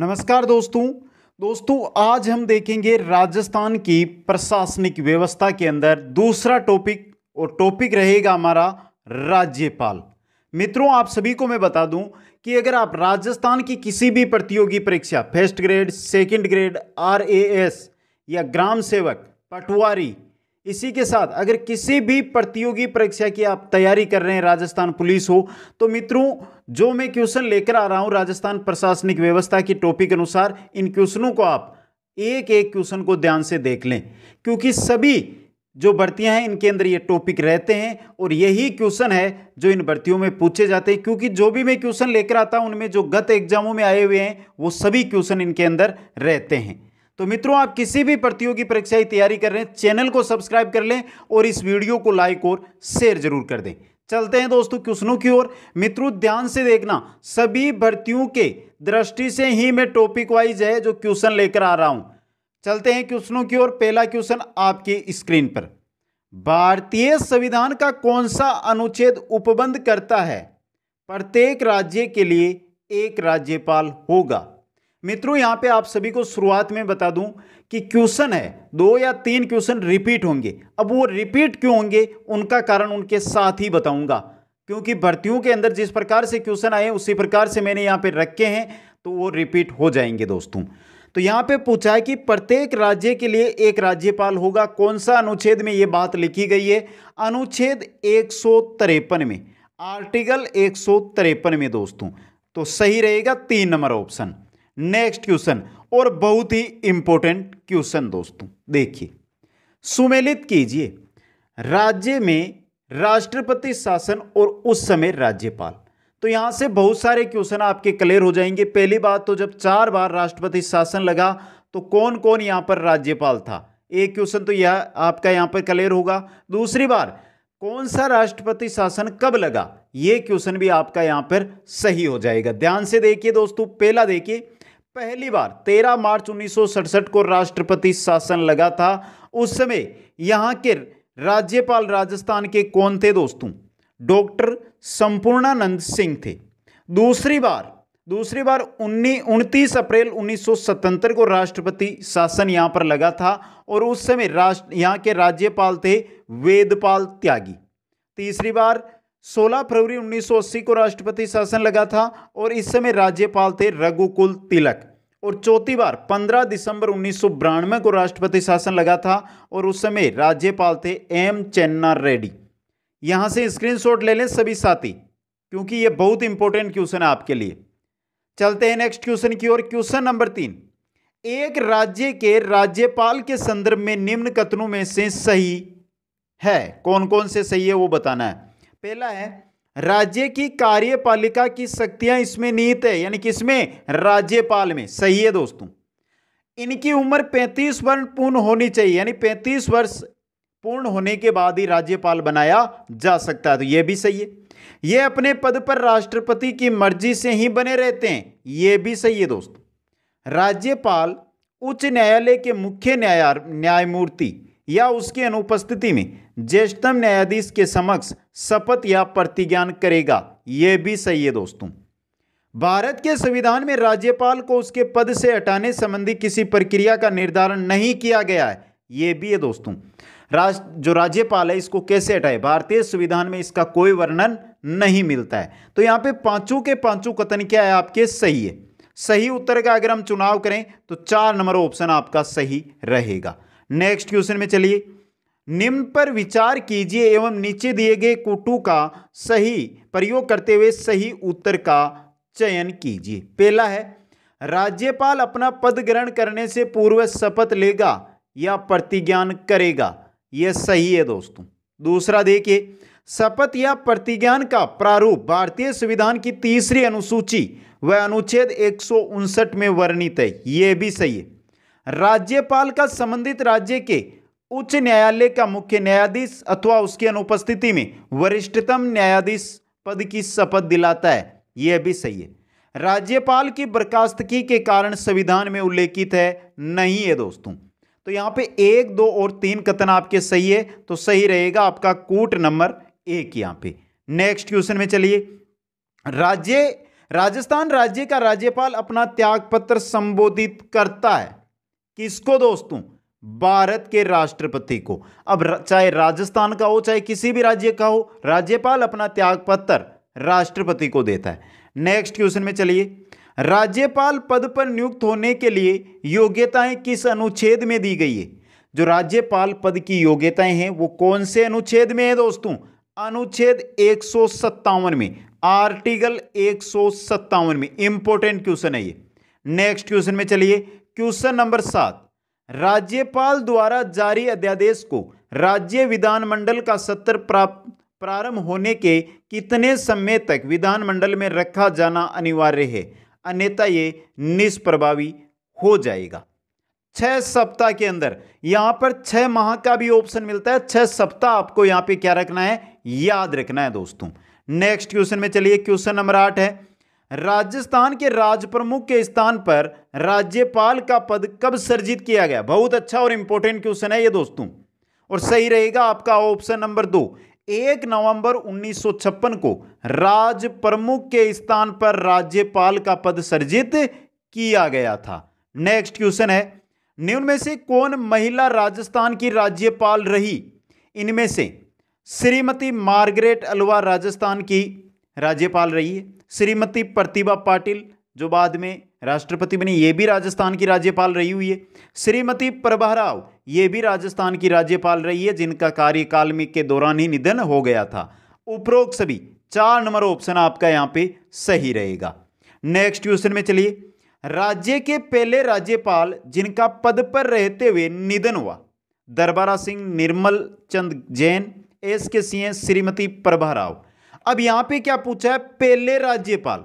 नमस्कार दोस्तों दोस्तों आज हम देखेंगे राजस्थान की प्रशासनिक व्यवस्था के अंदर दूसरा टॉपिक और टॉपिक रहेगा हमारा राज्यपाल मित्रों आप सभी को मैं बता दूं कि अगर आप राजस्थान की किसी भी प्रतियोगी परीक्षा first grade second grade RAS या ग्राम सेवक पटवारी इसी के साथ अगर किसी भी प्रतियोगी परीक्षा की आप तैयारी कर रहे हैं राजस्थान पुलिस हो तो मित्रों जो मैं क्वेश्चन लेकर आ रहा हूं राजस्थान प्रशासनिक व्यवस्था की टॉपिक अनुसार इन क्वेश्चनों को आप एक एक क्वेश्चन को ध्यान से देख लें क्योंकि सभी जो भर्तियां हैं इनके अंदर ये टॉपिक रहते हैं और यही क्वेश्चन है जो इन भर्तियों में पूछे जाते हैं क्योंकि जो भी मैं क्वेश्चन लेकर आता हूं उनमें जो गत एग्जामों में आए हुए हैं वो सभी क्वेश्चन इनके अंदर रहते हैं तो मित्रों आप किसी भी प्रतियोगी परीक्षा की तैयारी कर रहे हैं चैनल को सब्सक्राइब कर लें और इस वीडियो को लाइक और शेयर जरूर कर दें चलते हैं दोस्तों क्वेश्चनों की ओर मित्रों ध्यान से देखना सभी भर्तियों के दृष्टि से ही मैं टॉपिक वाइज है जो क्वेश्चन लेकर आ रहा हूं चलते हैं क्वेश्चनों की ओर पहला क्वेश्चन आपकी स्क्रीन पर भारतीय संविधान का कौन सा अनुच्छेद उपबंध करता है प्रत्येक राज्य के लिए एक राज्यपाल होगा मित्रों यहाँ पे आप सभी को शुरुआत में बता दूं कि क्वेश्चन है दो या तीन क्वेश्चन रिपीट होंगे अब वो रिपीट क्यों होंगे उनका कारण उनके साथ ही बताऊंगा क्योंकि भर्तियों के अंदर जिस प्रकार से क्वेश्चन आए उसी प्रकार से मैंने यहाँ पे रखे हैं तो वो रिपीट हो जाएंगे दोस्तों तो यहाँ पे पूछा है कि प्रत्येक राज्य के लिए एक राज्यपाल होगा कौन सा अनुच्छेद में ये बात लिखी गई है अनुच्छेद एक में आर्टिकल एक में दोस्तों तो सही रहेगा तीन नंबर ऑप्शन नेक्स्ट क्वेश्चन और बहुत ही इंपॉर्टेंट क्वेश्चन दोस्तों देखिए सुमेलित कीजिए राज्य में राष्ट्रपति शासन और उस समय राज्यपाल तो यहां से बहुत सारे क्वेश्चन आपके क्लियर हो जाएंगे पहली बात तो जब चार बार राष्ट्रपति शासन लगा तो कौन कौन यहां पर राज्यपाल था एक क्वेश्चन तो यह आपका यहां पर क्लियर होगा दूसरी बार कौन सा राष्ट्रपति शासन कब लगा यह क्वेश्चन भी आपका यहां पर सही हो जाएगा ध्यान से देखिए दोस्तों पहला देखिए पहली बार 13 मार्च उन्नीस को राष्ट्रपति शासन लगा था उस समय यहाँ के राज्यपाल राजस्थान के कौन थे दोस्तों डॉक्टर संपूर्णानंद सिंह थे दूसरी बार दूसरी बार उन्नीस उनतीस अप्रैल उन्नीस को राष्ट्रपति शासन यहाँ पर लगा था और उस समय राष्ट्र यहाँ के राज्यपाल थे वेदपाल त्यागी तीसरी बार 16 फरवरी 1980 को राष्ट्रपति शासन लगा था और इस समय राज्यपाल थे रघुकुल तिलक और चौथी बार 15 दिसंबर उन्नीस को राष्ट्रपति शासन लगा था और उस समय राज्यपाल थे एम चेन्ना रेड्डी यहां से स्क्रीनशॉट ले लें सभी साथी क्योंकि ये बहुत इंपॉर्टेंट क्वेश्चन है आपके लिए चलते हैं नेक्स्ट क्वेश्चन की ओर क्वेश्चन नंबर तीन एक राज्य के राज्यपाल के संदर्भ में निम्न कथनों में से सही है कौन कौन से सही है वो बताना है पहला है राज्य की कार्यपालिका की शक्तियां इसमें निहित है यानी कि इसमें राज्यपाल में सही है दोस्तों इनकी उम्र 35 वर्ष पूर्ण होनी चाहिए यानी 35 वर्ष पूर्ण होने के बाद ही राज्यपाल बनाया जा सकता है तो यह भी सही है ये अपने पद पर राष्ट्रपति की मर्जी से ही बने रहते हैं यह भी सही है दोस्तों राज्यपाल उच्च न्यायालय के मुख्य न्याय न्यायमूर्ति या उसकी अनुपस्थिति में ज्येष्ठतम न्यायाधीश के समक्ष शपथ या प्रतिज्ञान करेगा यह भी सही है दोस्तों भारत के संविधान में राज्यपाल को उसके पद से हटाने संबंधी किसी प्रक्रिया का निर्धारण नहीं किया गया है ये भी है दोस्तों राज जो राज्यपाल है इसको कैसे हटाए भारतीय संविधान में इसका कोई वर्णन नहीं मिलता है तो यहाँ पे पांचों के पांचों कथन क्या है आपके सही है सही उत्तर का अगर हम चुनाव करें तो चार नंबर ऑप्शन आपका सही रहेगा नेक्स्ट क्वेश्चन में चलिए निम्न पर विचार कीजिए एवं नीचे दिए गए कुटु का सही प्रयोग करते हुए सही उत्तर का चयन कीजिए पहला है राज्यपाल अपना पद ग्रहण करने से पूर्व शपथ लेगा या प्रतिज्ञान करेगा यह सही है दोस्तों दूसरा देखिए शपथ या प्रतिज्ञान का प्रारूप भारतीय संविधान की तीसरी अनुसूची व अनुच्छेद एक में वर्णित है यह भी सही है राज्यपाल का संबंधित राज्य के उच्च न्यायालय का मुख्य न्यायाधीश अथवा उसकी अनुपस्थिति में वरिष्ठतम न्यायाधीश पद की शपथ दिलाता है यह भी सही है राज्यपाल की बर्खास्तगी के कारण संविधान में उल्लेखित है नहीं है दोस्तों तो यहां पे एक दो और तीन कथन आपके सही है तो सही रहेगा आपका कूट नंबर एक यहां पे नेक्स्ट क्वेश्चन में चलिए राज्य राजस्थान राज्य का राज्यपाल अपना त्याग पत्र संबोधित करता है किसको दोस्तों भारत के राष्ट्रपति को अब चाहे राजस्थान का हो चाहे किसी भी राज्य का हो राज्यपाल अपना त्याग पत्र राष्ट्रपति को देता है नेक्स्ट क्वेश्चन में चलिए राज्यपाल पद पर नियुक्त होने के लिए योग्यताएं किस अनुच्छेद में दी गई है जो राज्यपाल पद की योग्यताएं हैं वो कौन से अनुच्छेद में है दोस्तों अनुच्छेद एक में आर्टिकल एक में इंपॉर्टेंट क्वेश्चन है ये नेक्स्ट क्वेश्चन में चलिए क्वेश्चन नंबर सात राज्यपाल द्वारा जारी अध्यादेश को राज्य विधानमंडल का सत्र प्राप्त प्रारंभ होने के कितने समय तक विधानमंडल में रखा जाना अनिवार्य है अन्यथा ये निष्प्रभावी हो जाएगा छह सप्ताह के अंदर यहां पर छह माह का भी ऑप्शन मिलता है छह सप्ताह आपको यहां पे क्या रखना है याद रखना है दोस्तों नेक्स्ट क्वेश्चन में चलिए क्वेश्चन नंबर आठ है राजस्थान के राज प्रमुख के स्थान पर राज्यपाल का पद कब सर्जित किया गया बहुत अच्छा और इंपॉर्टेंट क्वेश्चन है ये दोस्तों और सही रहेगा आपका ऑप्शन नंबर दो एक नवंबर 1956 को राज प्रमुख के स्थान पर राज्यपाल का पद सर्जित किया गया था नेक्स्ट क्वेश्चन है निम्न में से कौन महिला राजस्थान की राज्यपाल रही इनमें से श्रीमती मार्गरेट अलवा राजस्थान की राज्यपाल रही है श्रीमती प्रतिभा पाटिल जो बाद में राष्ट्रपति बनी ये भी राजस्थान की राज्यपाल रही हुई है श्रीमती प्रभा राव ये भी राजस्थान की राज्यपाल रही है जिनका कार्यकाल में के दौरान ही निधन हो गया था उपरोक्त सभी चार नंबर ऑप्शन आपका यहाँ पे सही रहेगा नेक्स्ट क्वेश्चन में चलिए राज्य के पहले राज्यपाल जिनका पद पर रहते हुए निधन हुआ दरबारा सिंह निर्मल चंद जैन एस के सिंह श्रीमती प्रभा राव अब यहां पे क्या पूछा है पहले राज्यपाल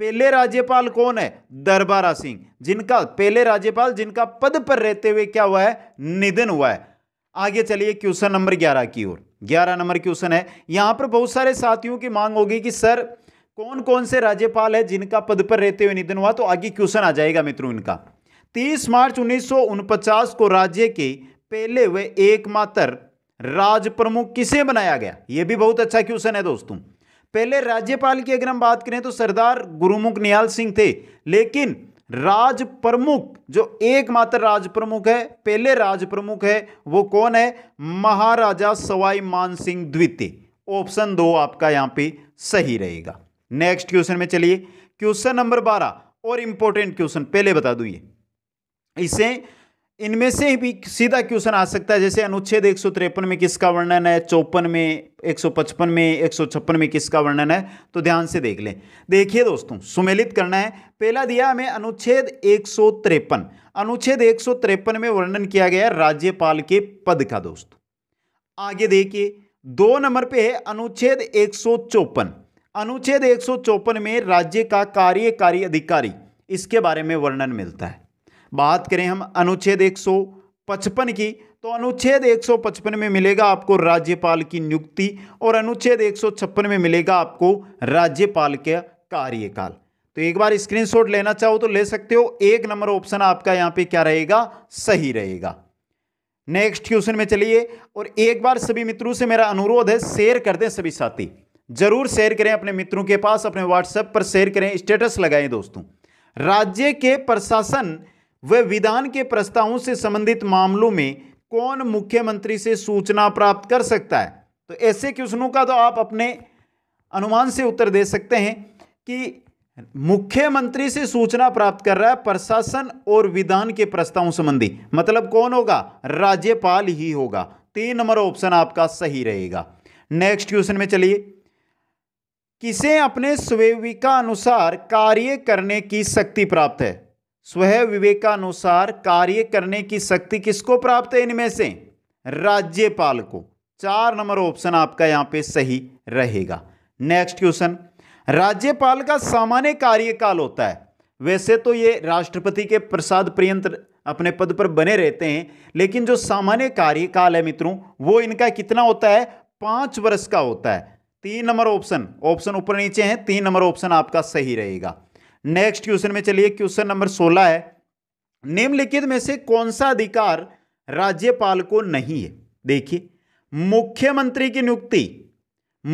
पहले राज्यपाल कौन है दरबारा सिंह जिनका पहले राज्यपाल जिनका पद पर रहते हुए क्या हुआ है निधन हुआ है आगे चलिए क्वेश्चन नंबर ग्यारह की ओर ग्यारह नंबर क्वेश्चन है यहां पर बहुत सारे साथियों की मांग होगी कि सर कौन कौन से राज्यपाल है जिनका पद पर रहते हुए निधन हुआ तो आगे क्वेश्चन आ जाएगा मित्रों इनका तीस मार्च उन्नीस को राज्य के पहले व एकमात्र राज प्रमुख किसे बनाया गया यह भी बहुत अच्छा क्वेश्चन है दोस्तों पहले राज्यपाल की अगर हम बात करें तो सरदार गुरुमुख नियाल सिंह थे लेकिन राज प्रमुख जो एकमात्र राज प्रमुख है पहले राज प्रमुख है वो कौन है महाराजा सवाई मान सिंह द्वितीय ऑप्शन दो आपका यहां पे सही रहेगा नेक्स्ट क्वेश्चन में चलिए क्वेश्चन नंबर बारह और इंपॉर्टेंट क्वेश्चन पहले बता दू ये इसे इनमें से भी सीधा क्वेश्चन आ सकता है जैसे अनुच्छेद एक में किसका वर्णन है चौपन में 155 में एक में किसका वर्णन है तो ध्यान से देख लें देखिए दोस्तों सुमेलित करना है पहला दिया हमें अनुच्छेद एक अनुच्छेद एक में वर्णन किया गया राज्यपाल के पद का दोस्तों आगे देखिए दो नंबर पे है अनुच्छेद एक अनुच्छेद एक में राज्य का कार्यकारी अधिकारी इसके बारे में वर्णन मिलता है बात करें हम अनुच्छेद 155 की तो अनुच्छेद 155 में मिलेगा आपको राज्यपाल की नियुक्ति और अनुच्छेद 156 में मिलेगा आपको राज्यपाल का कार्यकाल तो एक बार स्क्रीनशॉट लेना चाहो तो ले सकते हो एक नंबर ऑप्शन आपका यहाँ पे क्या रहेगा सही रहेगा नेक्स्ट क्वेश्चन में चलिए और एक बार सभी मित्रों से मेरा अनुरोध है शेयर कर दें सभी साथी जरूर शेयर करें अपने मित्रों के पास अपने व्हाट्सएप पर शेयर करें स्टेटस लगाएं दोस्तों राज्य के प्रशासन व विधान के प्रस्तावों से संबंधित मामलों में कौन मुख्यमंत्री से सूचना प्राप्त कर सकता है तो ऐसे क्वेश्चनों का तो आप अपने अनुमान से उत्तर दे सकते हैं कि मुख्यमंत्री से सूचना प्राप्त कर रहा है प्रशासन और विधान के प्रस्तावों संबंधी मतलब कौन होगा राज्यपाल ही होगा तीन नंबर ऑप्शन आपका सही रहेगा नेक्स्ट क्वेश्चन में चलिए किसे अपने स्वेविका अनुसार कार्य करने की शक्ति प्राप्त है स्वयं विवेकानुसार कार्य करने की शक्ति किसको प्राप्त है इनमें से राज्यपाल को चार नंबर ऑप्शन आपका यहाँ पे सही रहेगा नेक्स्ट क्वेश्चन राज्यपाल का सामान्य कार्यकाल होता है वैसे तो ये राष्ट्रपति के प्रसाद पर्यंत अपने पद पर बने रहते हैं लेकिन जो सामान्य कार्यकाल है मित्रों वो इनका कितना होता है पांच वर्ष का होता है तीन नंबर ऑप्शन ऑप्शन ऊपर नीचे है तीन नंबर ऑप्शन आपका सही रहेगा नेक्स्ट क्वेश्चन में चलिए क्वेश्चन नंबर सोलह है निम्नलिखित में से कौन सा अधिकार राज्यपाल को नहीं है देखिए मुख्यमंत्री की नियुक्ति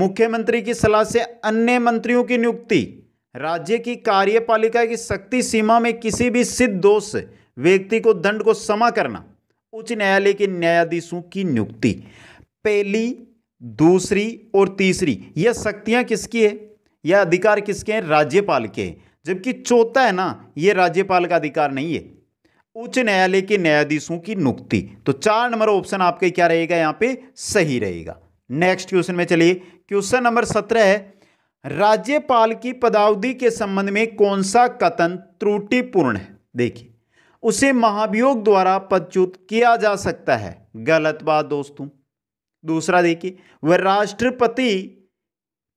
मुख्यमंत्री की सलाह से अन्य मंत्रियों की नियुक्ति राज्य की कार्यपालिका की शक्ति सीमा में किसी भी सिद्ध दोष व्यक्ति को दंड को समा करना उच्च न्यायालय के न्यायाधीशों की नियुक्ति पहली दूसरी और तीसरी यह शक्तियां किसकी है यह अधिकार किसके हैं राज्यपाल के जबकि चौथा है ना ये राज्यपाल का अधिकार नहीं है उच्च न्यायालय के न्यायाधीशों की नियुक्ति तो चार नंबर ऑप्शन आपके क्या रहेगा यहाँ पे सही रहेगा नेक्स्ट क्वेश्चन में चलिए क्वेश्चन नंबर सत्रह है राज्यपाल की पदावधि के संबंध में कौन सा कथन त्रुटिपूर्ण है देखिए उसे महाभियोग द्वारा पदच्युत किया जा सकता है गलत बात दोस्तों दूसरा देखिए वह राष्ट्रपति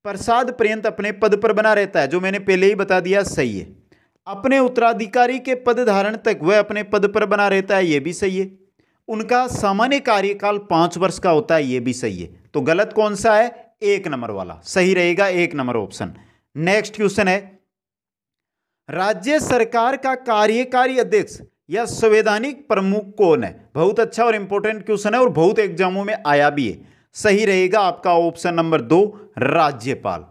प्रसाद पर्यंत अपने पद पर बना रहता है जो मैंने पहले ही बता दिया सही है अपने उत्तराधिकारी के पद धारण तक वह अपने पद पर बना रहता है ये भी सही है उनका सामान्य कार्यकाल पाँच वर्ष का होता है ये भी सही है तो गलत कौन सा है एक नंबर वाला सही रहेगा एक नंबर ऑप्शन नेक्स्ट क्वेश्चन है राज्य सरकार का कार्यकारी अध्यक्ष या संवैधानिक प्रमुख कौन है बहुत अच्छा और इंपॉर्टेंट क्वेश्चन है और बहुत एग्जामों में आया भी है सही रहेगा आपका ऑप्शन नंबर दो राज्यपाल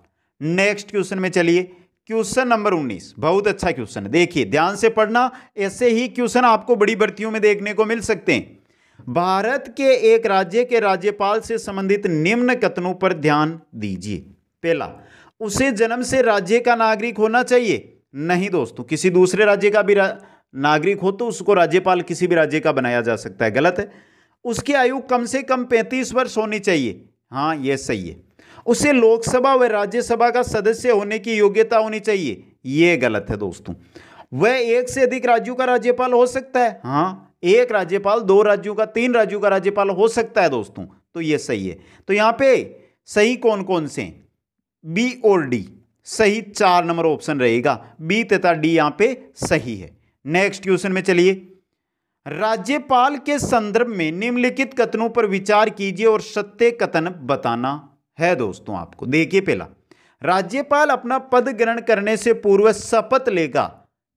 नेक्स्ट क्वेश्चन में चलिए क्वेश्चन नंबर 19 बहुत अच्छा क्वेश्चन है देखिए ध्यान से पढ़ना ऐसे ही क्वेश्चन आपको बड़ी भर्तियों में देखने को मिल सकते हैं भारत के एक राज्य के राज्यपाल से संबंधित निम्न कथनों पर ध्यान दीजिए पहला उसे जन्म से राज्य का नागरिक होना चाहिए नहीं दोस्तों किसी दूसरे राज्य का भी नागरिक हो तो उसको राज्यपाल किसी भी राज्य का बनाया जा सकता है गलत है उसकी आयु कम से कम पैंतीस वर्ष होनी चाहिए हाँ ये सही है उसे लोकसभा व राज्यसभा का सदस्य होने की योग्यता होनी चाहिए ये गलत है दोस्तों वह एक से अधिक राज्यों का राज्यपाल हो सकता है हाँ एक राज्यपाल दो राज्यों का तीन राज्यों का राज्यपाल हो सकता है दोस्तों तो ये सही है तो यहाँ पे सही कौन कौन से बी और डी सही चार नंबर ऑप्शन रहेगा बी तथा डी यहाँ पे सही है नेक्स्ट क्वेश्चन में चलिए राज्यपाल के संदर्भ में निम्नलिखित कथनों पर विचार कीजिए और सत्य कथन बताना है दोस्तों आपको देखिए पहला राज्यपाल अपना पद ग्रहण करने से पूर्व शपथ लेगा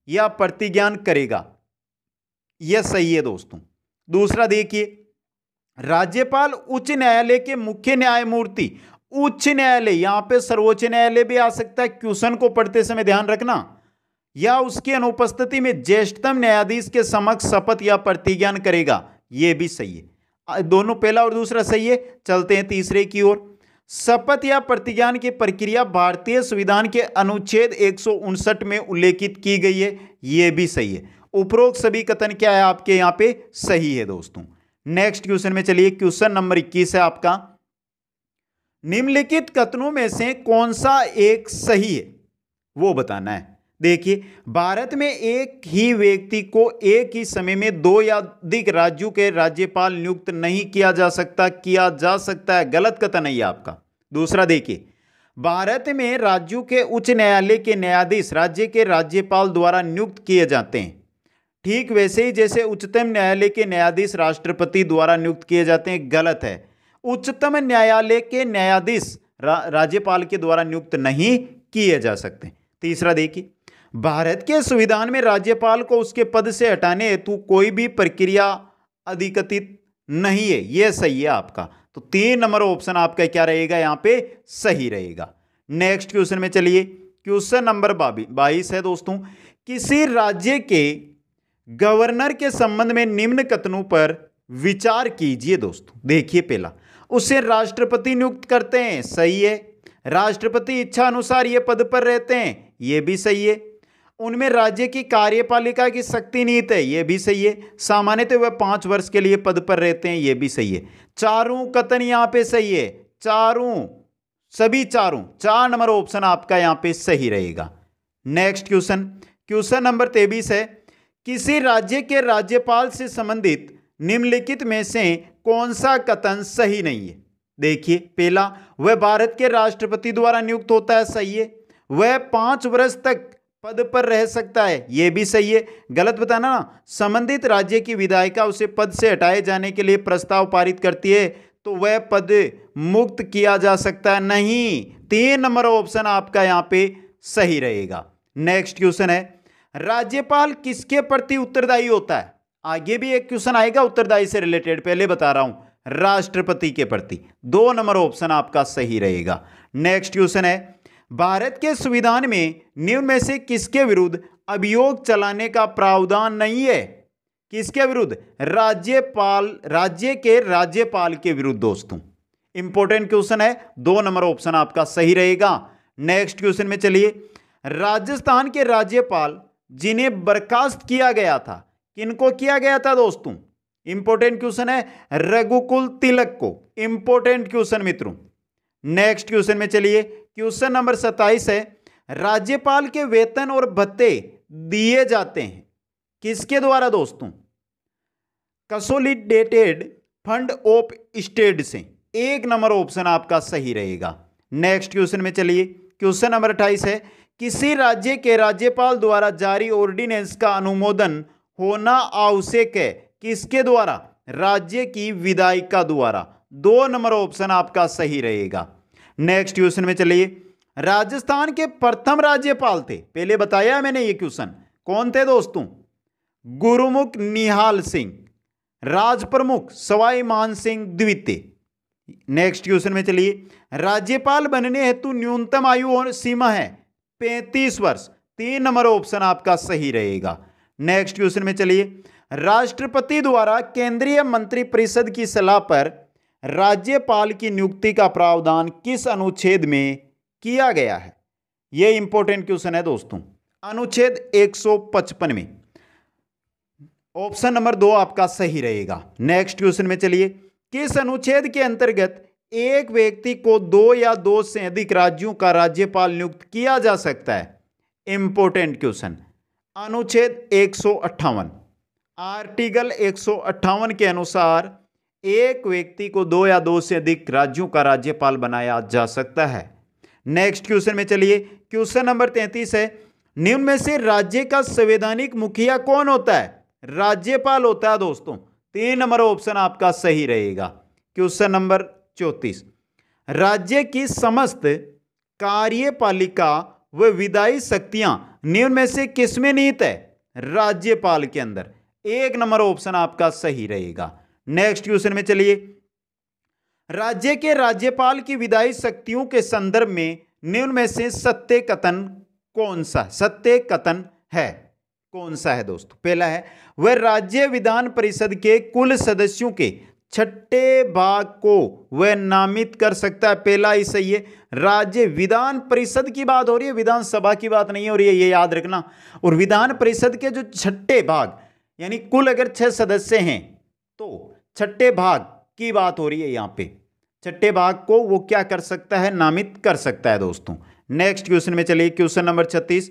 या प्रतिज्ञान करेगा यह सही है दोस्तों दूसरा देखिए राज्यपाल उच्च न्यायालय के मुख्य न्यायमूर्ति उच्च न्यायालय यहां पे सर्वोच्च न्यायालय भी आ सकता है क्वेश्चन को पढ़ते समय ध्यान रखना या उसकी अनुपस्थिति में ज्येष्ठतम न्यायाधीश के समक्ष शपथ या प्रतिज्ञान करेगा ये भी सही है दोनों पहला और दूसरा सही है चलते हैं तीसरे की ओर शपथ या प्रतिज्ञान की प्रक्रिया भारतीय संविधान के अनुच्छेद एक में उल्लेखित की गई है यह भी सही है उपरोक्त सभी कथन क्या है आपके यहां पे सही है दोस्तों नेक्स्ट क्वेश्चन में चलिए क्वेश्चन नंबर 21 है आपका निम्नलिखित कथनों में से कौन सा एक सही है वो बताना है देखिए भारत में एक ही व्यक्ति को एक ही समय में दो या अधिक राज्यों के राज्यपाल नियुक्त नहीं किया जा सकता किया जा सकता है गलत कथन है आपका दूसरा देखिए भारत में राज्यों के उच्च न्यायालय के न्यायाधीश राज्य के राज्यपाल द्वारा नियुक्त किए जाते हैं ठीक वैसे ही जैसे उच्चतम न्यायालय के न्यायाधीश राष्ट्रपति द्वारा नियुक्त किए जाते हैं गलत है उच्चतम न्यायालय के न्यायाधीश रा, राज्यपाल के द्वारा नियुक्त नहीं किए जा सकते तीसरा देखिए भारत के संविधान में राज्यपाल को उसके पद से हटाने हेतु कोई भी प्रक्रिया अधिकतित नहीं है यह सही है आपका तो तीन नंबर ऑप्शन आपका क्या रहेगा यहां पे सही रहेगा नेक्स्ट क्वेश्चन में चलिए क्वेश्चन नंबर बाईस है दोस्तों किसी राज्य के गवर्नर के संबंध में निम्न कथनों पर विचार कीजिए दोस्तों देखिए पहला उसे राष्ट्रपति नियुक्त करते हैं सही है राष्ट्रपति इच्छा अनुसार ये पद पर रहते हैं ये भी सही है उनमें राज्य की कार्यपालिका की शक्ति नीत है ये भी सही है सामान्यतः तो वह पाँच वर्ष के लिए पद पर रहते हैं ये भी सही है चारों कथन यहाँ पे सही है चारों सभी चारों चार नंबर ऑप्शन आपका यहाँ पे सही रहेगा नेक्स्ट क्वेश्चन क्वेश्चन नंबर तेईस है किसी राज्य के राज्यपाल से संबंधित निम्नलिखित में से कौन सा कथन सही नहीं है देखिए पहला वह भारत के राष्ट्रपति द्वारा नियुक्त होता है सही है वह पाँच वर्ष तक पद पर रह सकता है यह भी सही है गलत बताना ना संबंधित राज्य की विधायिका उसे पद से हटाए जाने के लिए प्रस्ताव पारित करती है तो वह पद मुक्त किया जा सकता है नहीं तीन नंबर ऑप्शन आपका यहाँ पे सही रहेगा नेक्स्ट क्वेश्चन है राज्यपाल किसके प्रति उत्तरदायी होता है आगे भी एक क्वेश्चन आएगा उत्तरदायी से रिलेटेड पहले बता रहा हूं राष्ट्रपति के प्रति दो नंबर ऑप्शन आपका सही रहेगा नेक्स्ट क्वेश्चन है भारत के संविधान में निम्न में से किसके विरुद्ध अभियोग चलाने का प्रावधान नहीं है किसके विरुद्ध राज्यपाल राज्य के राज्यपाल के विरुद्ध दोस्तों इंपॉर्टेंट क्वेश्चन है दो नंबर ऑप्शन आपका सही रहेगा नेक्स्ट क्वेश्चन में चलिए राजस्थान के राज्यपाल जिन्हें बर्खास्त किया गया था किनको किया गया था दोस्तों इंपॉर्टेंट क्वेश्चन है रघुकुल तिलक को इंपॉर्टेंट क्वेश्चन मित्रों नेक्स्ट क्वेश्चन में चलिए क्वेश्चन नंबर सत्ताईस है राज्यपाल के वेतन और भत्ते दिए जाते हैं किसके द्वारा दोस्तों कंसोलिडेटेड फंड ऑफ स्टेट से एक नंबर ऑप्शन आपका सही रहेगा नेक्स्ट क्वेश्चन में चलिए क्वेश्चन नंबर अट्ठाईस है किसी राज्य के राज्यपाल द्वारा जारी ऑर्डिनेंस का अनुमोदन होना आवश्यक है किसके द्वारा राज्य की विधायिका द्वारा दो नंबर ऑप्शन आपका सही रहेगा नेक्स्ट क्वेश्चन में चलिए राजस्थान के प्रथम राज्यपाल थे पहले बताया मैंने ये क्वेश्चन कौन थे दोस्तों गुरुमुख निहाल सिंह राज प्रमुख सवाई मान सिंह द्वितीय नेक्स्ट क्वेश्चन में चलिए राज्यपाल बनने हेतु न्यूनतम आयु और सीमा है पैंतीस वर्ष तीन नंबर ऑप्शन आपका सही रहेगा नेक्स्ट क्वेश्चन में चलिए राष्ट्रपति द्वारा केंद्रीय मंत्रिपरिषद की सलाह पर राज्यपाल की नियुक्ति का प्रावधान किस अनुच्छेद में किया गया है ये इंपॉर्टेंट क्वेश्चन है दोस्तों अनुच्छेद 155 में ऑप्शन नंबर दो आपका सही रहेगा नेक्स्ट क्वेश्चन में चलिए किस अनुच्छेद के अंतर्गत एक व्यक्ति को दो या दो से अधिक राज्यों का राज्यपाल नियुक्त किया जा सकता है इंपॉर्टेंट क्वेश्चन अनुच्छेद एक आर्टिकल एक के अनुसार एक व्यक्ति को दो या दो से अधिक राज्यों का राज्यपाल बनाया जा सकता है नेक्स्ट क्वेश्चन में चलिए क्वेश्चन नंबर तैंतीस है निम्न में से राज्य का संवैधानिक मुखिया कौन होता है राज्यपाल होता है दोस्तों तीन नंबर ऑप्शन आपका सही रहेगा क्वेश्चन नंबर चौतीस राज्य की समस्त कार्यपालिका व विदाई शक्तियां निम्न में से किसमें निहित है राज्यपाल के अंदर एक नंबर ऑप्शन आपका सही रहेगा नेक्स्ट क्वेश्चन में चलिए राज्य के राज्यपाल की विदाई शक्तियों के संदर्भ में निम्न में से सत्य कथन कौन सा सत्य कथन है कौन सा है दोस्तों पहला है वह राज्य विधान परिषद के कुल सदस्यों के छठे भाग को वह नामित कर सकता है पहला ही सही है राज्य विधान परिषद की बात हो रही है विधानसभा की बात नहीं हो रही है ये याद रखना और विधान परिषद के जो छठे भाग यानी कुल अगर छह सदस्य हैं तो छठे भाग की बात हो रही है यहाँ पे छठे भाग को वो क्या कर सकता है नामित कर सकता है दोस्तों नेक्स्ट क्वेश्चन में चलिए क्वेश्चन नंबर छत्तीस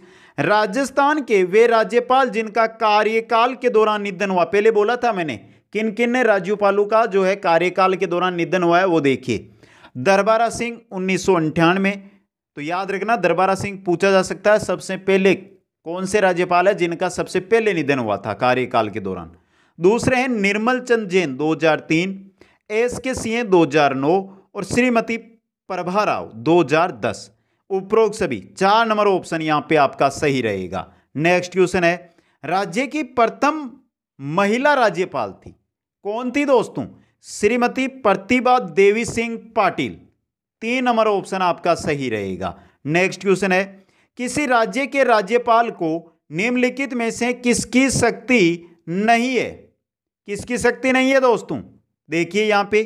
राजस्थान के वे राज्यपाल जिनका कार्यकाल के दौरान निधन हुआ पहले बोला था मैंने किन किन ने राज्यपालों का जो है कार्यकाल के दौरान निधन हुआ है वो देखिए दरबारा सिंह उन्नीस तो याद रखना दरबारा सिंह पूछा जा सकता है सबसे पहले कौन से राज्यपाल है जिनका सबसे पहले निधन हुआ था कार्यकाल के दौरान दूसरे हैं निर्मल चंद जैन 2003, एस के सी एन दो और श्रीमती प्रभा राव 2010 उपरोक्त सभी चार नंबर ऑप्शन यहाँ पे आपका सही रहेगा नेक्स्ट क्वेश्चन है राज्य की प्रथम महिला राज्यपाल थी कौन थी दोस्तों श्रीमती प्रतिभा देवी सिंह पाटिल तीन नंबर ऑप्शन आपका सही रहेगा नेक्स्ट क्वेश्चन है किसी राज्य के राज्यपाल को निम्नलिखित में से किसकी शक्ति नहीं है किसकी शक्ति नहीं है दोस्तों देखिए यहां पे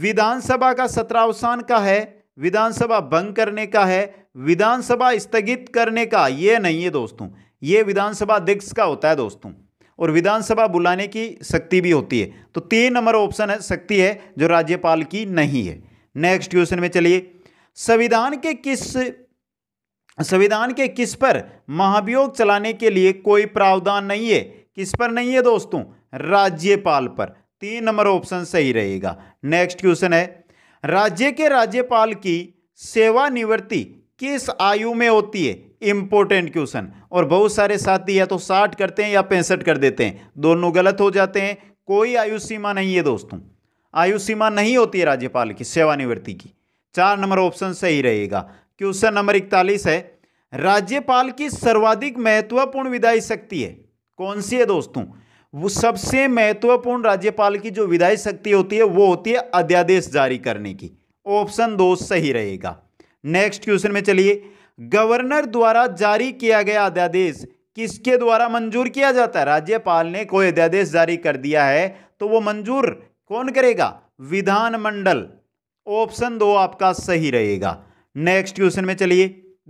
विधानसभा का सत्रावसान का है विधानसभा भंग करने का है विधानसभा स्थगित करने का ये नहीं है दोस्तों ये विधानसभा अध्यक्ष का होता है दोस्तों और विधानसभा बुलाने की शक्ति भी होती है तो तीन नंबर ऑप्शन है शक्ति है जो राज्यपाल की नहीं है नेक्स्ट क्वेश्चन में चलिए संविधान के किस संविधान के किस पर महाभियोग चलाने के लिए कोई प्रावधान नहीं है किस पर नहीं है दोस्तों राज्यपाल पर तीन नंबर ऑप्शन सही रहेगा नेक्स्ट क्वेश्चन है राज्य के राज्यपाल की सेवानिवृत्ति किस आयु में होती है इंपॉर्टेंट क्वेश्चन और बहुत सारे साथी या तो साठ करते हैं या पैंसठ कर देते हैं दोनों गलत हो जाते हैं कोई आयु सीमा नहीं है दोस्तों आयु सीमा नहीं होती है राज्यपाल की सेवानिवृत्ति की चार नंबर ऑप्शन सही रहेगा क्वेश्चन नंबर इकतालीस है राज्यपाल की सर्वाधिक महत्वपूर्ण विदाई शक्ति है कौन सी है दोस्तों वो सबसे महत्वपूर्ण राज्यपाल की जो विधायी शक्ति होती है वो होती है अध्यादेश जारी करने की ऑप्शन दो सही रहेगा नेक्स्ट क्वेश्चन में चलिए गवर्नर द्वारा जारी किया गया अध्यादेश किसके द्वारा मंजूर किया जाता है राज्यपाल ने कोई अध्यादेश जारी कर दिया है तो वो मंजूर कौन करेगा विधानमंडल ऑप्शन दो आपका सही रहेगा नेक्स्ट क्वेश्चन में चलिए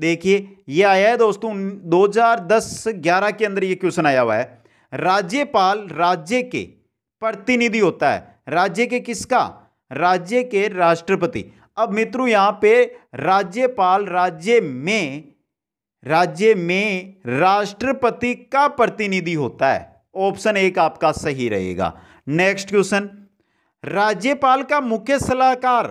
देखिए ये आया है दोस्तों 2010-11 के अंदर ये क्वेश्चन आया हुआ है राज्यपाल राज्य के प्रतिनिधि होता है राज्य के किसका राज्य के राष्ट्रपति अब मित्रों यहाँ पे राज्यपाल राज्य में राज्य में राष्ट्रपति का प्रतिनिधि होता है ऑप्शन एक आपका सही रहेगा नेक्स्ट क्वेश्चन राज्यपाल का मुख्य सलाहकार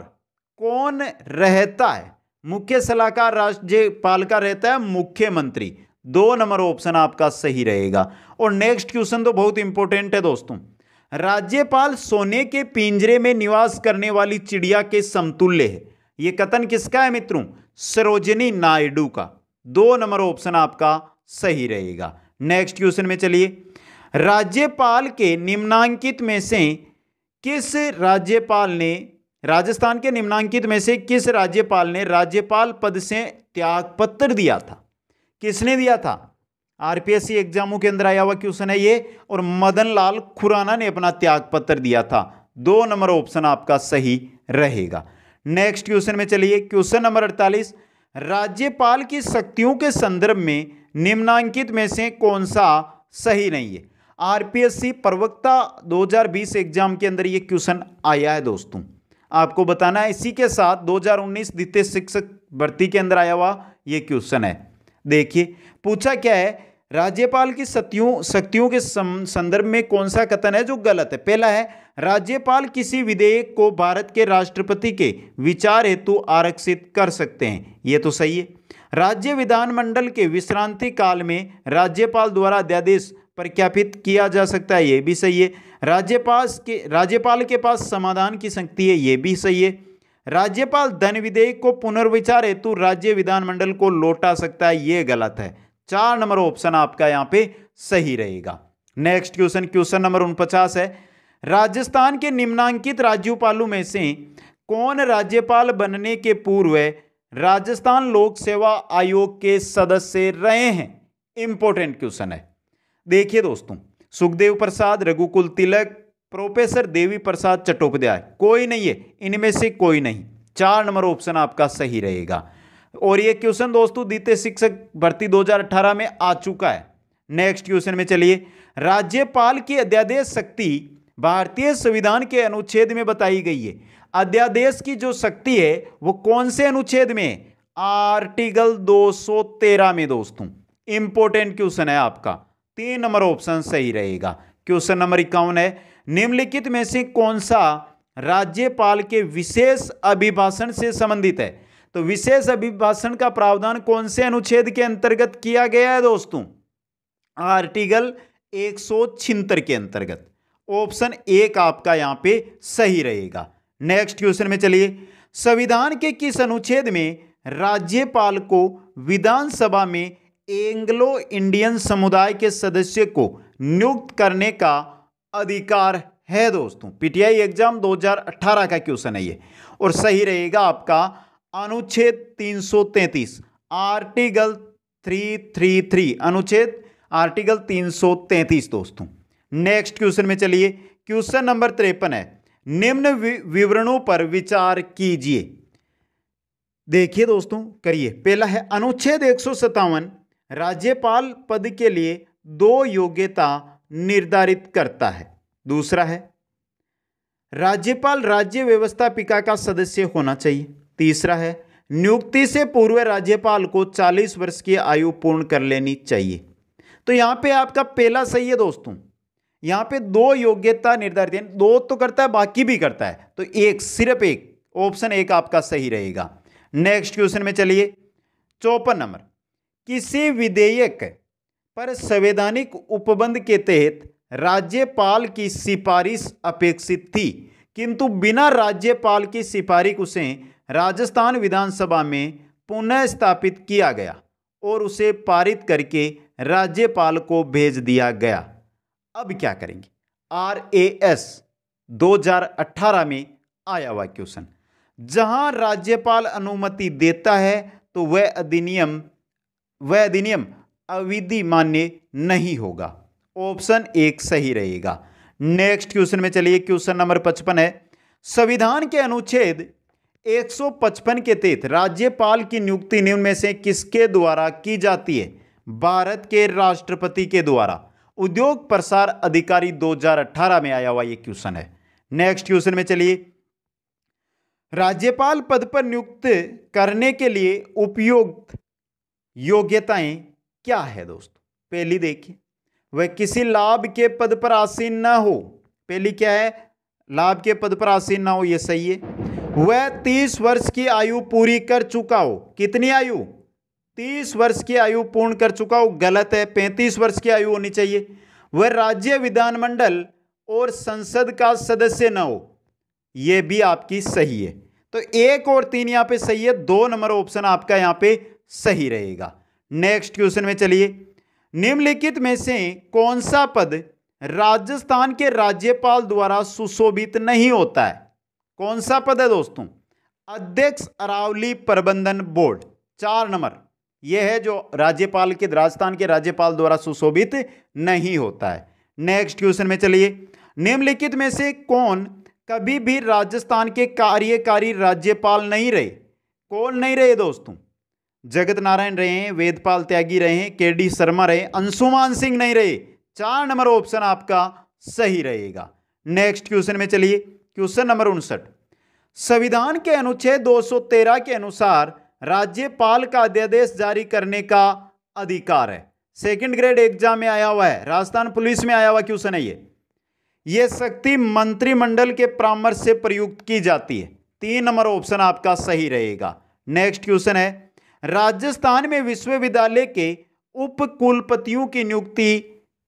कौन रहता है मुख्य सलाहकार राज्यपाल का रहता है मुख्यमंत्री दो नंबर ऑप्शन आपका सही रहेगा और नेक्स्ट क्वेश्चन तो बहुत इंपॉर्टेंट है दोस्तों राज्यपाल सोने के पिंजरे में निवास करने वाली चिड़िया के समतुल्य है ये कथन किसका है मित्रों सरोजनी नायडू का दो नंबर ऑप्शन आपका सही रहेगा नेक्स्ट क्वेश्चन में चलिए राज्यपाल के निम्नांकित में से किस राज्यपाल ने राजस्थान के निम्नांकित में से किस राज्यपाल ने राज्यपाल पद से त्यागपत्र दिया था किसने दिया था आरपीएससी एग्जामों के अंदर आया हुआ क्वेश्चन है ये और मदन लाल खुराना ने अपना त्याग पत्र दिया था दो नंबर ऑप्शन आपका सही रहेगा नेक्स्ट क्वेश्चन में चलिए क्वेश्चन नंबर अड़तालीस राज्यपाल की शक्तियों के संदर्भ में निम्नांकित में से कौन सा सही नहीं है आरपीएससी प्रवक्ता 2020 एग्जाम के अंदर ये क्वेश्चन आया है दोस्तों आपको बताना है इसी के साथ 2019 द्वितीय शिक्षक भर्ती के अंदर आया हुआ ये क्वेश्चन है देखिए पूछा क्या है राज्यपाल की सत्यों शक्तियों के संदर्भ में कौन सा कथन है जो गलत है पहला है राज्यपाल किसी विधेयक को भारत के राष्ट्रपति के विचार हेतु आरक्षित कर सकते हैं ये तो सही है राज्य विधानमंडल के विश्रांति काल में राज्यपाल द्वारा अध्यादेश प्रख्यापित किया जा सकता है ये भी सही है राज्यपाल के राज्यपाल के पास समाधान की शक्ति है ये भी सही है राज्यपाल धन विधेयक को पुनर्विचार हेतु राज्य विधानमंडल को लौटा सकता है यह गलत है चार नंबर ऑप्शन आपका यहां पे सही रहेगा नेक्स्ट क्वेश्चन क्वेश्चन नंबर उनपचास है राजस्थान के निम्नांकित राज्यपालों में से कौन राज्यपाल बनने के पूर्व राजस्थान लोक सेवा आयोग के सदस्य रहे हैं इंपॉर्टेंट क्वेश्चन है देखिए दोस्तों सुखदेव प्रसाद रघुकुल तिलक प्रोफेसर देवी प्रसाद चट्टोपाध्याय कोई नहीं है इनमें से कोई नहीं चार नंबर ऑप्शन आपका सही रहेगा और ये क्वेश्चन दोस्तों द्वितीय शिक्षक भर्ती 2018 में आ चुका है नेक्स्ट क्वेश्चन में चलिए राज्यपाल की अध्यादेश शक्ति भारतीय संविधान के अनुच्छेद में बताई गई है अध्यादेश की जो शक्ति है वो कौन से अनुच्छेद में आर्टिकल 213 में दोस्तों इंपॉर्टेंट क्वेश्चन है आपका तीन नंबर ऑप्शन सही रहेगा क्वेश्चन नंबर इक्यावन है निम्नलिखित में से कौन सा राज्यपाल के विशेष अभिभाषण से संबंधित है तो विशेष अभिभाषण का प्रावधान कौन से अनुच्छेद के अंतर्गत किया गया है दोस्तों आर्टिकल एक के अंतर्गत ऑप्शन एक आपका यहां पे सही रहेगा नेक्स्ट क्वेश्चन में चलिए संविधान के किस अनुच्छेद में राज्यपाल को विधानसभा में एंग्लो इंडियन समुदाय के सदस्य को नियुक्त करने का अधिकार है दोस्तों पीटीआई एग्जाम 2018 का क्वेश्चन है ये और सही रहेगा आपका अनुच्छेद 333 आर्टिकल 333 अनुच्छेद आर्टिकल 333 दोस्तों नेक्स्ट क्वेश्चन में चलिए क्वेश्चन नंबर तिरपन है निम्न विवरणों पर विचार कीजिए देखिए दोस्तों करिए पहला है अनुच्छेद एक राज्यपाल पद के लिए दो योग्यता निर्धारित करता है दूसरा है राज्यपाल राज्य व्यवस्थापिका का सदस्य होना चाहिए तीसरा है नियुक्ति से पूर्व राज्यपाल को 40 वर्ष की आयु पूर्ण कर लेनी चाहिए तो यहां पे आपका पहला सही है दोस्तों यहां पे दो योग्यता निर्धारित है दो तो करता है बाकी भी करता है तो एक सिर्फ एक ऑप्शन एक आपका सही रहेगा नेक्स्ट क्वेश्चन में चलिए चौपन नंबर किसी विधेयक पर संवैधानिक उपबंध के तहत राज्यपाल की सिफारिश अपेक्षित थी किंतु बिना राज्यपाल की सिफारिश उसे राजस्थान विधानसभा में पुनः स्थापित किया गया और उसे पारित करके राज्यपाल को भेज दिया गया अब क्या करेंगे आर ए एस 2018 में आया हुआ क्वेश्चन जहां राज्यपाल अनुमति देता है तो वह अधिनियम वह अधिनियम अविधि मान्य नहीं होगा ऑप्शन एक सही रहेगा नेक्स्ट क्वेश्चन में चलिए क्वेश्चन नंबर पचपन है संविधान के अनुच्छेद 155 के तहत राज्यपाल की नियुक्ति निम्न में से किसके द्वारा की जाती है भारत के राष्ट्रपति के द्वारा उद्योग प्रसार अधिकारी 2018 में आया हुआ यह क्वेश्चन है नेक्स्ट क्वेश्चन में चलिए राज्यपाल पद पर नियुक्त करने के लिए उपयुक्त योग्यताएं क्या है दोस्तों पहली देखिए वह किसी लाभ के पद पर आसीन ना हो पहली क्या है लाभ के पद पर आसीन ना हो यह सही है वह तीस वर्ष की आयु पूरी कर चुका हो कितनी आयु तीस वर्ष की आयु पूर्ण कर चुका हो गलत है पैंतीस वर्ष की आयु होनी चाहिए वह राज्य विधानमंडल और संसद का सदस्य ना हो यह भी आपकी सही है तो एक और तीन यहां पे सही है दो नंबर ऑप्शन आपका यहां पे सही रहेगा नेक्स्ट क्वेश्चन में चलिए निम्नलिखित में से कौन सा पद राजस्थान के राज्यपाल द्वारा सुशोभित नहीं होता है कौन सा पद है दोस्तों अध्यक्ष अरावली प्रबंधन बोर्ड चार नंबर यह है जो राज्यपाल के राजस्थान के राज्यपाल द्वारा सुशोभित नहीं होता है नेक्स्ट क्वेश्चन में चलिए निम्नलिखित में से कौन कभी भी राजस्थान के कार्यकारी राज्यपाल नहीं रहे कौन नहीं रहे दोस्तों जगत नारायण रहे वेदपाल त्यागी रहे के डी शर्मा रहे अंशुमान सिंह नहीं रहे चार नंबर ऑप्शन आपका सही रहेगा नेक्स्ट क्वेश्चन में चलिए क्वेश्चन नंबर उनसठ संविधान के अनुच्छेद 213 के अनुसार राज्यपाल का अध्यादेश जारी करने का अधिकार है सेकंड ग्रेड एग्जाम में आया हुआ है राजस्थान पुलिस में आया हुआ क्वेश्चन है ये ये शक्ति मंत्रिमंडल के परामर्श से प्रयुक्त की जाती है तीन नंबर ऑप्शन आपका सही रहेगा नेक्स्ट क्वेश्चन है राजस्थान में विश्वविद्यालय के उपकुलपतियों की नियुक्ति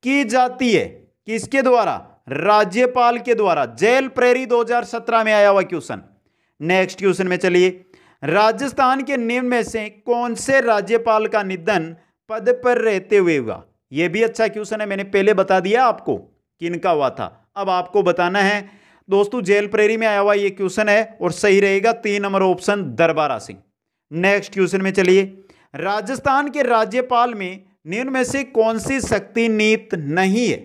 की जाती है किसके द्वारा राज्यपाल के द्वारा जेल प्रेरी 2017 में आया हुआ क्वेश्चन नेक्स्ट क्वेश्चन में चलिए राजस्थान के निम्न में से कौन से राज्यपाल का निधन पद पर रहते हुए हुआ यह भी अच्छा क्वेश्चन है मैंने पहले बता दिया आपको किनका हुआ था अब आपको बताना है दोस्तों जेल प्रेरी में आया हुआ यह क्वेश्चन है और सही रहेगा तीन number option Darbara Singh next question में चलिए राजस्थान के राज्यपाल में निम्न में से कौन सी शक्ति नीत नहीं है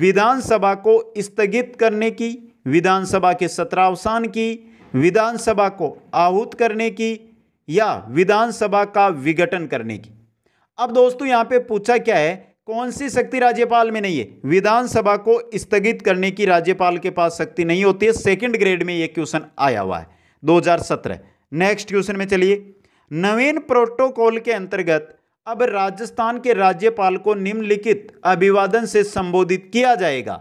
विधानसभा को स्थगित करने की विधानसभा के सत्रावसान की विधानसभा को आहूत करने की या विधानसभा का विघटन करने की अब दोस्तों यहां पे पूछा क्या है कौन सी शक्ति राज्यपाल में नहीं है विधानसभा को स्थगित करने की राज्यपाल के पास शक्ति नहीं होती है सेकंड ग्रेड में यह क्वेश्चन आया हुआ है 2017 नेक्स्ट क्वेश्चन में चलिए नवीन प्रोटोकॉल के अंतर्गत अब राजस्थान के राज्यपाल को निम्नलिखित अभिवादन से संबोधित किया जाएगा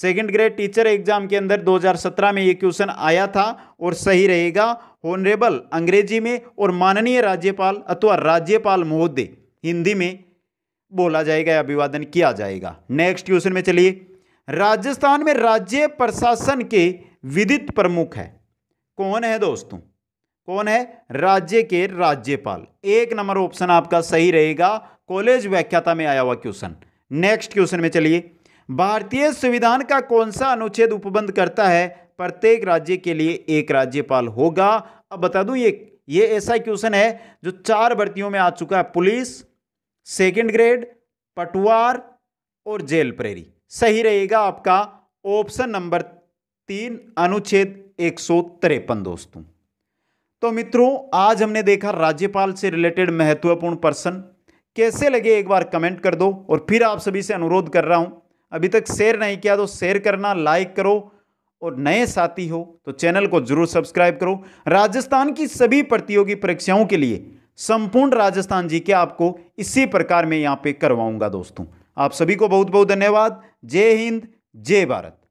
सेकेंड ग्रेड टीचर एग्जाम के अंदर 2017 में ये क्वेश्चन आया था और सही रहेगा होनरेबल अंग्रेजी में और माननीय राज्यपाल अथवा राज्यपाल महोदय हिंदी में बोला जाएगा अभिवादन किया जाएगा नेक्स्ट क्वेश्चन में चलिए राजस्थान में राज्य प्रशासन के विदित प्रमुख है कौन है दोस्तों कौन है राज्य के राज्यपाल एक नंबर ऑप्शन आपका सही रहेगा कॉलेज व्याख्याता में आया हुआ क्वेश्चन नेक्स्ट क्वेश्चन में चलिए भारतीय संविधान का कौन सा अनुच्छेद उपबंध करता है प्रत्येक राज्य के लिए एक राज्यपाल होगा अब बता दूं ये ये ऐसा क्वेश्चन है जो चार भर्तियों में आ चुका है पुलिस सेकंड ग्रेड पटवार और जेल प्रेरी सही रहेगा आपका ऑप्शन नंबर तीन अनुच्छेद एक दोस्तों तो मित्रों आज हमने देखा राज्यपाल से रिलेटेड महत्वपूर्ण पर्सन कैसे लगे एक बार कमेंट कर दो और फिर आप सभी से अनुरोध कर रहा हूं अभी तक शेयर नहीं किया तो शेयर करना लाइक करो और नए साथी हो तो चैनल को जरूर सब्सक्राइब करो राजस्थान की सभी प्रतियोगी परीक्षाओं के लिए संपूर्ण राजस्थान जी के आपको इसी प्रकार में यहां पे करवाऊंगा दोस्तों आप सभी को बहुत बहुत धन्यवाद जय हिंद जय भारत